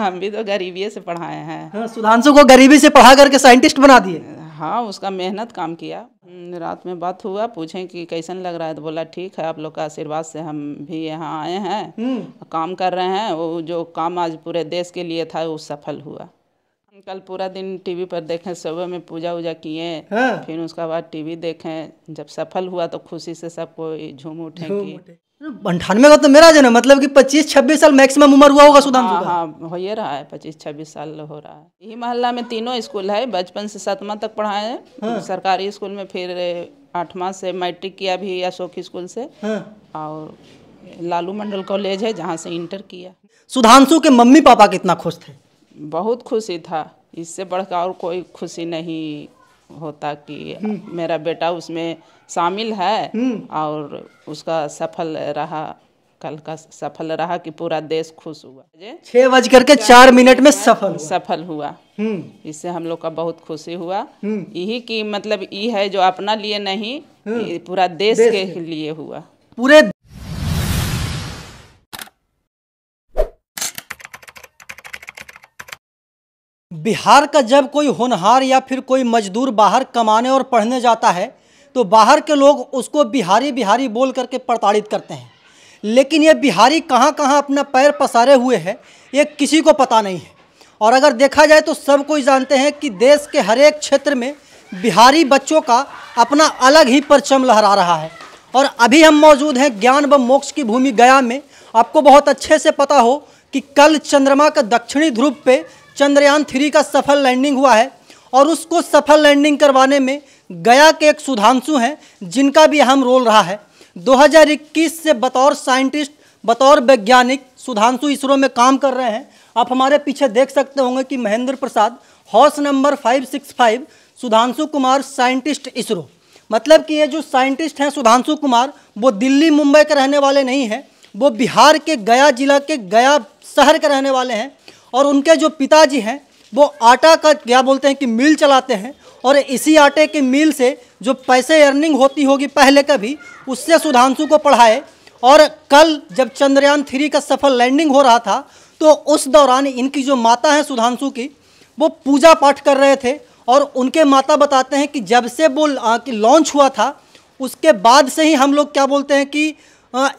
हम भी तो गरीबी से पढ़ाए हैं हाँ, सुधांशु को गरीबी से पढ़ा करके साइंटिस्ट बना दिए हाँ उसका मेहनत काम किया हम्म, रात में बात हुआ पूछे कि कैसन लग रहा है तो बोला ठीक है आप लोग का आशीर्वाद से हम भी यहाँ आए हैं हम्म। काम कर रहे हैं वो जो काम आज पूरे देश के लिए था वो सफल हुआ कल पूरा दिन टीवी पर देखें सुबह में पूजा उजा किए हाँ। फिर उसका बाद टीवी देखें जब सफल हुआ तो खुशी से सबको झूम उठे अंठानवे का तो मेरा जन मतलब कि 25-26 साल मैक्सिमम उम्र हुआ होगा सुधांशु हाँ, हाँ हो ये रहा है 25-26 साल हो रहा है यही मोहल्ला में तीनों स्कूल है बचपन से सातवां तक पढ़ाए हैं हाँ। सरकारी स्कूल में फिर आठवां से मैट्रिक किया भी अशोक स्कूल से हाँ। और लालू मंडल कॉलेज है जहाँ से इंटर किया सुधांशु के मम्मी पापा कितना खुश थे बहुत खुशी था इससे बढ़कर और कोई खुशी नहीं होता कि मेरा बेटा उसमें शामिल है हम्म। और उसका सफल रहा कल का सफल रहा कि पूरा देश खुश हुआ छह बज करके चार मिनट में सफल हुआ। सफल हुआ हम्म। इससे हम लोग का बहुत खुशी हुआ हम्म। यही कि मतलब ये है जो अपना लिए नहीं पूरा देश, देश के लिए हुआ पूरे बिहार का जब कोई होनहार या फिर कोई मजदूर बाहर कमाने और पढ़ने जाता है तो बाहर के लोग उसको बिहारी बिहारी बोल करके प्रताड़ित करते हैं लेकिन ये बिहारी कहाँ कहाँ अपना पैर पसारे हुए है ये किसी को पता नहीं है और अगर देखा जाए तो सब कोई जानते हैं कि देश के हर एक क्षेत्र में बिहारी बच्चों का अपना अलग ही परचम लहरा रहा है और अभी हम मौजूद हैं ज्ञान व मोक्ष की भूमि गया में आपको बहुत अच्छे से पता हो कि कल चंद्रमा का दक्षिणी ध्रुव पे चंद्रयान थ्री का सफल लैंडिंग हुआ है और उसको सफल लैंडिंग करवाने में गया के एक सुधांशु हैं जिनका भी अहम रोल रहा है 2021 से बतौर साइंटिस्ट बतौर वैज्ञानिक सुधांशु इसरो में काम कर रहे हैं आप हमारे पीछे देख सकते होंगे कि Mahendra Prasad house number 565 Sudhanshu Kumar scientist ISRO मतलब कि ये जो साइंटिस्ट हैं सुधांशु कुमार वो दिल्ली मुंबई के रहने वाले नहीं हैं वो बिहार के गया जिला के गया शहर के रहने वाले हैं और उनके जो पिताजी हैं वो आटा का क्या बोलते हैं कि मिल चलाते हैं और इसी आटे के मिल से जो पैसे अर्निंग होती होगी पहले कभी उससे सुधांशु को पढ़ाए और कल जब चंद्रयान थ्री का सफल लैंडिंग हो रहा था तो उस दौरान इनकी जो माता हैं सुधांशु की वो पूजा पाठ कर रहे थे और उनके माता बताते हैं कि जब से वो लॉन्च हुआ था उसके बाद से ही हम लोग क्या बोलते हैं कि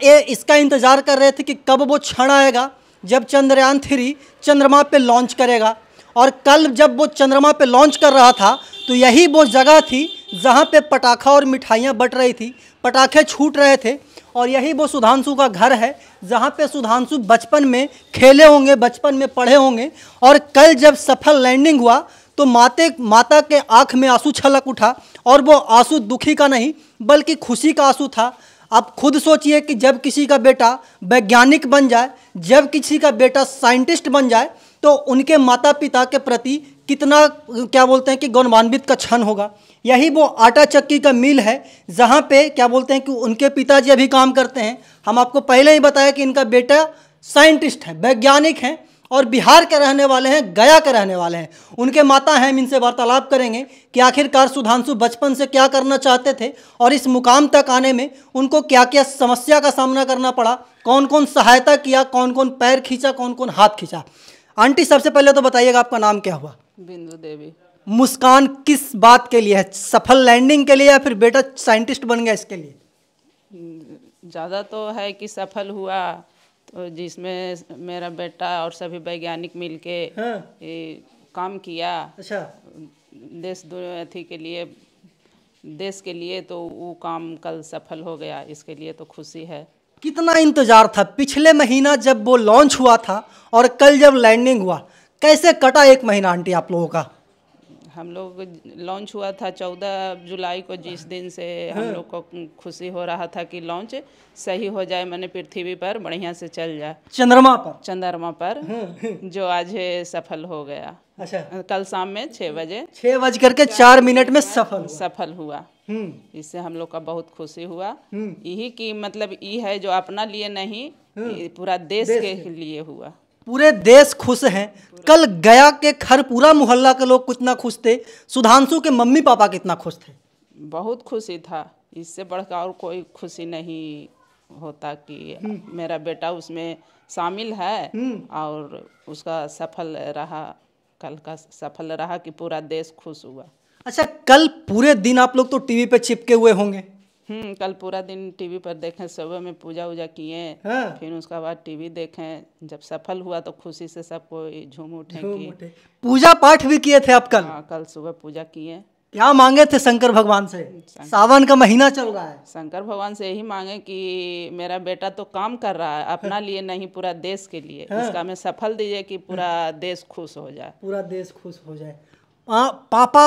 ए, इसका इंतज़ार कर रहे थे कि कब वो क्षण आएगा जब चंद्रयान थ्री चंद्रमा पे लॉन्च करेगा और कल जब वो चंद्रमा पे लॉन्च कर रहा था तो यही वो जगह थी जहाँ पे पटाखा और मिठाइयाँ बट रही थी पटाखे छूट रहे थे और यही वो सुधांशु का घर है जहाँ पे सुधांशु बचपन में खेले होंगे बचपन में पढ़े होंगे और कल जब सफल लैंडिंग हुआ तो माते माता के आँख में आंसू छलक उठा और वो आंसू दुखी का नहीं बल्कि खुशी का आंसू था आप खुद सोचिए कि जब किसी का बेटा वैज्ञानिक बन जाए जब किसी का बेटा साइंटिस्ट बन जाए तो उनके माता पिता के प्रति कितना क्या बोलते हैं कि गौरवान्वित का क्षण होगा यही वो आटा चक्की का मिल है जहाँ पे क्या बोलते हैं कि उनके पिताजी अभी काम करते हैं हम आपको पहले ही बताया कि इनका बेटा साइंटिस्ट है वैज्ञानिक हैं और बिहार के रहने वाले हैं गया के रहने वाले हैं उनके माता हैं इनसे वार्तालाप करेंगे कि आखिरकार सुधांशु बचपन से क्या करना चाहते थे और इस मुकाम तक आने में उनको क्या क्या समस्या का सामना करना पड़ा कौन कौन सहायता किया कौन कौन पैर खींचा कौन कौन हाथ खींचा आंटी सबसे पहले तो बताइएगा आपका नाम क्या हुआ बिंदु देवी मुस्कान किस बात के लिए है सफल लैंडिंग के लिए या फिर बेटा साइंटिस्ट बन गया इसके लिए ज़्यादा तो है कि सफल हुआ तो जिसमें मेरा बेटा और सभी वैज्ञानिक के हाँ? काम किया अच्छा देश अथी के लिए देश के लिए तो वो काम कल सफल हो गया इसके लिए तो खुशी है कितना इंतजार था पिछले महीना जब वो लॉन्च हुआ था और कल जब लैंडिंग हुआ कैसे कटा एक महीना आंटी आप लोगों का हम लोग लॉन्च हुआ था चौदह जुलाई को जिस दिन से हम हाँ। लोग को खुशी हो रहा था कि लॉन्च सही हो जाए मैंने पृथ्वी पर बढ़िया से चल जाए चंद्रमा पर चंद्रमा पर हाँ, हाँ। जो आज सफल हो गया अच्छा कल शाम में छह बजे छः बज करके चार मिनट में सफल सफल हुआ हम्म। इससे हम लोग का बहुत खुशी हुआ हम्म। यही की मतलब ये है जो अपना लिए नहीं पूरा देश, देश के लिए हुआ पूरे देश खुश हैं कल गया के पूरा मोहल्ला के लोग कितना खुश थे सुधांशु के मम्मी पापा कितना खुश थे बहुत खुशी था इससे बढ़कर और कोई खुशी नहीं होता कि हम्म। मेरा बेटा उसमें शामिल है हम्म। और उसका सफल रहा कल का सफल रहा कि पूरा देश खुश हुआ अच्छा कल पूरे दिन आप लोग तो टीवी पे चिपके हुए होंगे हम्म कल पूरा दिन टीवी पर देखे सुबह में पूजा उजा किए हाँ फिर उसका बाद टीवी देखे जब सफल हुआ तो खुशी से सब कोई झूम उठे पूजा पाठ भी किए थे आप कल हाँ कल सुबह पूजा किए क्या मांगे थे शंकर भगवान से सावन का महीना चल रहा है शंकर भगवान से यही मांगे कि मेरा बेटा तो काम कर रहा है अपना हाँ। लिए नहीं पूरा देश के लिए हाँ। इसका हमें सफल दीजिए कि पूरा हाँ। देश खुश हो जाए पूरा देश खुश हो जाए आ, पापा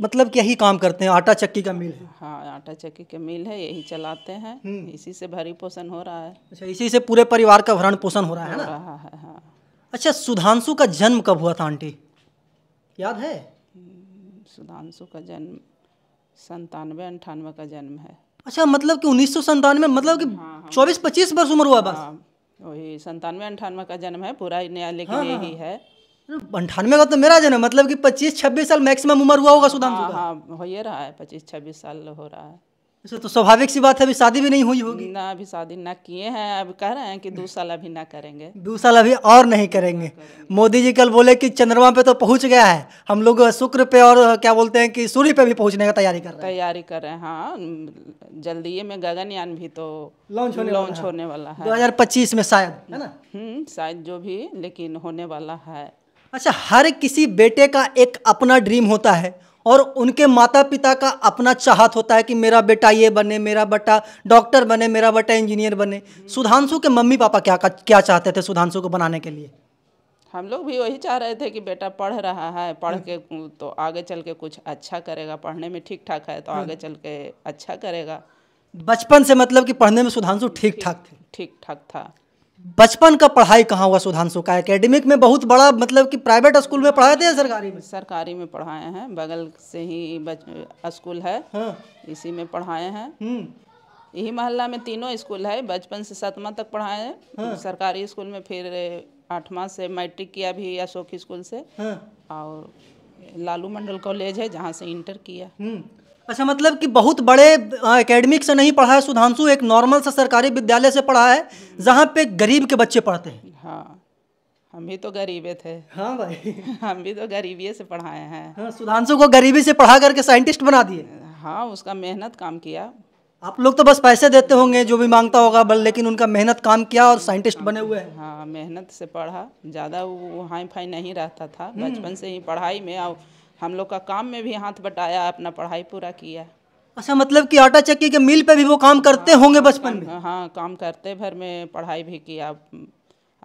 मतलब यही काम करते हैं आटा चक्की का मिल है हाँ आटा चक्की का मिल है यही चलाते हैं हम्म। इसी से भरी पोषण हो रहा है अच्छा इसी से पूरे परिवार का भरण पोषण हो रहा है ना रहा है हाँ अच्छा सुधांशु का जन्म कब हुआ था आंटी याद है हम्म, सुधांशु का जन्म संतानवे अंठानवे का जन्म है अच्छा मतलब कि उन्नीस सौ संतानवे मतलब कि हाँ, हाँ। चौबीस पच्चीस वर्ष उम्र हुआ बस हाँ, वही संतानवे अंठानवे का जन्म है पूरा नया लेकिन यही है अंठानवे का तो मेरा जन्म मतलब कि पच्चीस छब्बीस साल मैक्सिमम उम्र हुआ होगा सुधांशु हाँ, हाँ हो ये रहा है पच्चीस छब्बीस साल हो रहा है इसे तो स्वाभाविक सी बात है अभी शादी भी नहीं हुई होगी ना अभी शादी ना किए हैं अब कह रहे हैं कि दो साल अभी ना करेंगे दो साल अभी और नहीं करेंगे, करेंगे। मोदी जी कल बोले कि चंद्रमा पे तो पहुंच गया है हम लोग शुक्र पे और क्या बोलते हैं कि सूर्य पे भी पहुंचने का तैयारी कर रहे हैं तैयारी कर रहे हैं हाँ जल्दी में गगनयान भी तो लॉन्च होने लॉन्च होने वाला है दो में शायद है ना हम्म, शायद जो भी लेकिन होने वाला है अच्छा हर किसी बेटे का एक अपना ड्रीम होता है और उनके माता पिता का अपना चाहत होता है कि मेरा बेटा ये बने मेरा बेटा डॉक्टर बने मेरा बेटा इंजीनियर बने सुधांशु के मम्मी पापा क्या क्या चाहते थे सुधांशु को बनाने के लिए हम लोग भी वही चाह रहे थे कि बेटा पढ़ रहा है पढ़ हम्म। के तो आगे चल के कुछ अच्छा करेगा पढ़ने में ठीक ठाक है तो आगे हम्म। चल के अच्छा करेगा बचपन से मतलब कि पढ़ने में सुधांशु ठीक ठाक थे ठीक ठाक था बचपन का पढ़ाई कहाँ हुआ सुधांशु का एकेडमिक में बहुत बड़ा मतलब कि प्राइवेट स्कूल में पढ़ाए थे सरकारी में सरकारी में पढ़ाए हैं बगल से ही स्कूल है हाँ। इसी में पढ़ाए हैं हम्म। यही मोहल्ला में तीनों स्कूल है बचपन से सतमा तक पढ़ाए हैं हाँ। सरकारी स्कूल में फिर आठवां से मैट्रिक किया भी अशोक स्कूल से हाँ। और लालू मंडल कॉलेज है जहाँ से इंटर किया हम्म। अच्छा मतलब कि बहुत बड़े एकेडमिक से नहीं पढ़ा है सुधांशु एक नॉर्मल सा सरकारी विद्यालय से पढ़ा है जहाँ पे गरीब के बच्चे पढ़ते हैं हाँ हम भी तो गरीबे थे हाँ भाई हम भी तो गरीबी से पढ़ाए हैं हाँ, सुधांशु को गरीबी से पढ़ा करके साइंटिस्ट बना दिए हाँ उसका मेहनत काम किया आप लोग तो बस पैसे देते होंगे जो भी मांगता होगा बल लेकिन उनका मेहनत काम किया और साइंटिस्ट बने हुए हैं हाँ मेहनत से पढ़ा ज़्यादा वो हाई फाई नहीं रहता था हम्म। बचपन से ही पढ़ाई में और हम लोग का काम में भी हाथ बटाया अपना पढ़ाई पूरा किया अच्छा मतलब कि आटा चक्की के मिल पे भी वो काम करते हाँ, होंगे बचपन में हाँ काम करते भर में पढ़ाई भी किया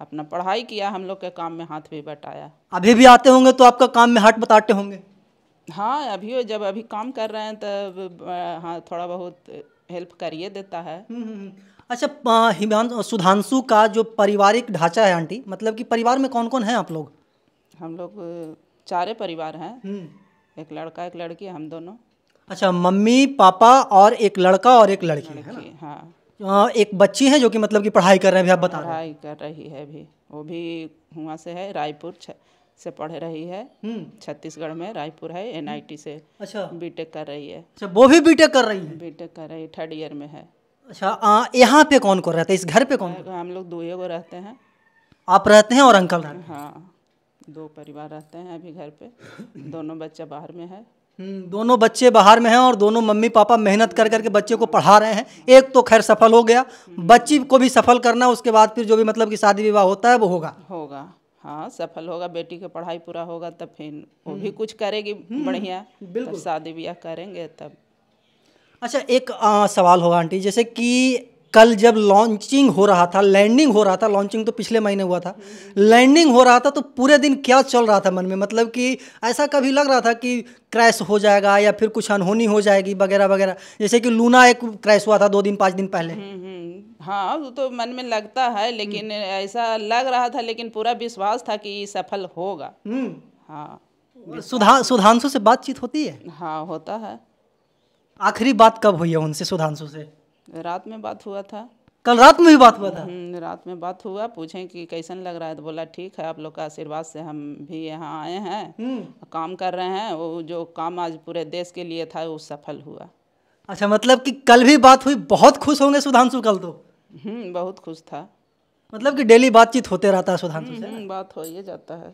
अपना पढ़ाई किया हम लोग के काम में हाथ भी बटाया अभी भी आते होंगे तो आपका काम में हाथ बताते होंगे हाँ अभी जब अभी काम कर रहे हैं तब हाँ थोड़ा बहुत हेल्प करिए देता है हम्म, हम्म, हम्म। अच्छा सुधांशु का जो पारिवारिक ढांचा है आंटी मतलब कि परिवार में कौन कौन है आप लोग हम लोग चारे परिवार हैं हम्म। एक लड़का एक लड़की हम दोनों अच्छा मम्मी पापा और एक लड़का और एक लड़की, लड़की है ना हाँ।, तो, हाँ एक बच्ची है जो कि मतलब कि पढ़ाई कर रहे हैं अभी आप बता पढ़ाई कर रही है अभी वो भी वहाँ से है रायपुर से पढ़ रही है हम्म। छत्तीसगढ़ में रायपुर है एनआईटी से अच्छा बीटेक कर रही है अच्छा वो भी बीटेक कर रही है बीटेक कर रही है थर्ड ईयर में है अच्छा हाँ, यहाँ पे कौन कौन रहता है इस घर पे कौन हम लोग दो ही रहते हैं आप रहते हैं और अंकल रहते हैं हाँ दो परिवार रहते हैं अभी घर पे दोनों बच्चा बाहर में है हम्म, दोनों बच्चे बाहर में हैं और दोनों मम्मी पापा मेहनत कर करके बच्चे को पढ़ा रहे हैं एक तो खैर सफल हो गया हम्म। बच्ची को भी सफल करना उसके बाद फिर जो भी मतलब कि शादी विवाह होता है वो होगा होगा हाँ सफल होगा बेटी की पढ़ाई पूरा होगा तब फिर वो भी हम्म। कुछ करेगी बढ़िया बिल्कुल शादी विवाह करेंगे तब अच्छा एक आ, सवाल होगा आंटी जैसे कि कल जब लॉन्चिंग हो रहा था लैंडिंग हो रहा था लॉन्चिंग तो पिछले महीने हुआ था लैंडिंग हो रहा था तो पूरे दिन क्या चल रहा था मन में मतलब कि ऐसा कभी लग रहा था कि क्रैश हो जाएगा या फिर कुछ अनहोनी हो जाएगी वगैरह वगैरह जैसे कि लूना एक क्रैश हुआ था दो दिन पाँच दिन पहले हम्म, हम्म। हाँ वो तो मन में लगता है लेकिन ऐसा लग रहा था लेकिन पूरा विश्वास था कि सफल होगा हम्म। हाँ सुधा सुधांशु से बातचीत होती है हाँ होता है आखिरी बात कब हुई है उनसे सुधांशु से रात में बात हुआ था कल रात में ही बात हुआ था हम्म, रात में बात हुआ पूछे कि कैसन लग रहा है तो बोला ठीक है आप लोग का आशीर्वाद से हम भी यहाँ आए हैं हम्म। काम कर रहे हैं वो जो काम आज पूरे देश के लिए था वो सफल हुआ अच्छा मतलब कि कल भी बात हुई बहुत खुश होंगे सुधांशु कल तो हम्म, बहुत खुश था मतलब कि डेली बातचीत होते रहता है सुधांशु से बात हो ये जाता है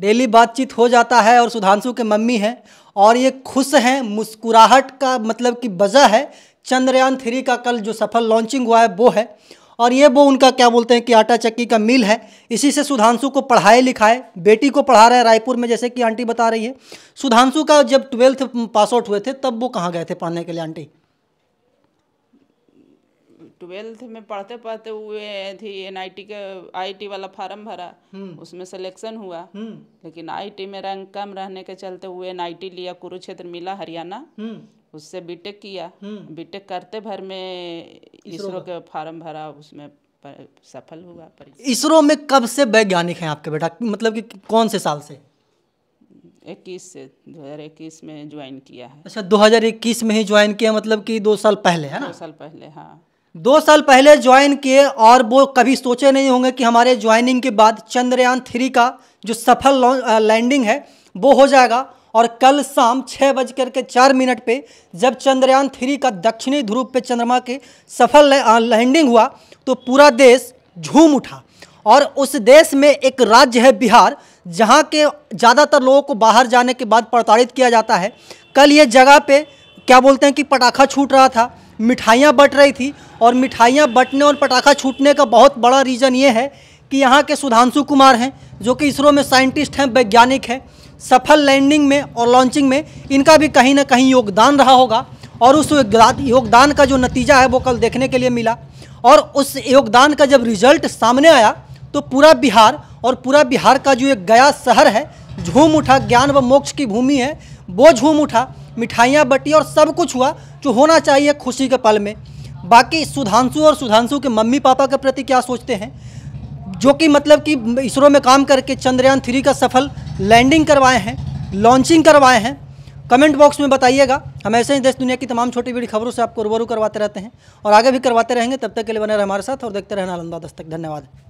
डेली बातचीत हो जाता है और सुधांशु के मम्मी हैं और ये खुश हैं मुस्कुराहट का मतलब कि वजह है चंद्रयान थ्री का कल जो सफल लॉन्चिंग हुआ है वो है और ये वो उनका क्या बोलते हैं कि आटा चक्की का मिल है इसी से सुधांशु को पढ़ाए लिखाए बेटी को पढ़ा रहे हैं रायपुर में जैसे कि आंटी बता रही है सुधांशु का जब ट्वेल्थ पास आउट हुए थे तब वो कहाँ गए थे पढ़ने के लिए आंटी ट्वेल्थ में पढ़ते पढ़ते हुए थी एन आई टी के आई टी वाला फार्म भरा हम्म। उसमें सिलेक्शन हुआ हम्म। लेकिन आई टी में रैंक कम रहने के चलते हुए एन आई टी लिया कुरुक्षेत्र मिला हरियाणा हम्म। उससे बीटेक किया बीटेक हम्म। करते भर में इसरो के फार्म भरा उसमें सफल हुआ इसरो में कब से वैज्ञानिक हैं आपके बेटा मतलब कि कौन से साल से इक्कीस से 2021 में ज्वाइन किया है अच्छा 2021 में ही ज्वाइन किया मतलब कि दो साल पहले है ना दो साल पहले हाँ दो साल पहले ज्वाइन किए और वो कभी सोचे नहीं होंगे कि हमारे ज्वाइनिंग के बाद चंद्रयान थ्री का जो सफल लैंडिंग है वो हो जाएगा और कल शाम छः बजकर के चार मिनट पे जब चंद्रयान थ्री का दक्षिणी ध्रुव पे चंद्रमा के सफल लैंडिंग हुआ तो पूरा देश झूम उठा और उस देश में एक राज्य है बिहार जहाँ के ज़्यादातर लोगों को बाहर जाने के बाद प्रताड़ित किया जाता है कल ये जगह पे क्या बोलते हैं कि पटाखा छूट रहा था मिठाइयाँ बट रही थी और मिठाइयाँ बटने और पटाखा छूटने का बहुत बड़ा रीज़न ये है कि यहाँ के सुधांशु कुमार हैं जो कि इसरो में साइंटिस्ट हैं वैज्ञानिक हैं सफल लैंडिंग में और लॉन्चिंग में इनका भी कहीं ना कहीं योगदान रहा होगा और उस योगदान का जो नतीजा है वो कल देखने के लिए मिला और उस योगदान का जब रिजल्ट सामने आया तो पूरा बिहार और पूरा बिहार का जो एक गया शहर है झूम उठा ज्ञान व मोक्ष की भूमि है वो झूम उठा मिठाइयाँ बटी और सब कुछ हुआ जो होना चाहिए खुशी के पल में बाकी सुधांशु और सुधांशु के मम्मी पापा के प्रति क्या सोचते हैं जो कि मतलब कि इसरो में काम करके चंद्रयान थ्री का सफल लैंडिंग करवाए हैं लॉन्चिंग करवाए हैं कमेंट बॉक्स में बताइएगा हम ऐसे ही देश दुनिया की तमाम छोटी बड़ी खबरों से आपको रूबरू करवाते रहते हैं और आगे भी करवाते रहेंगे तब तक के लिए बने रहे हमारे साथ और देखते रहना नालंदा दस्तक धन्यवाद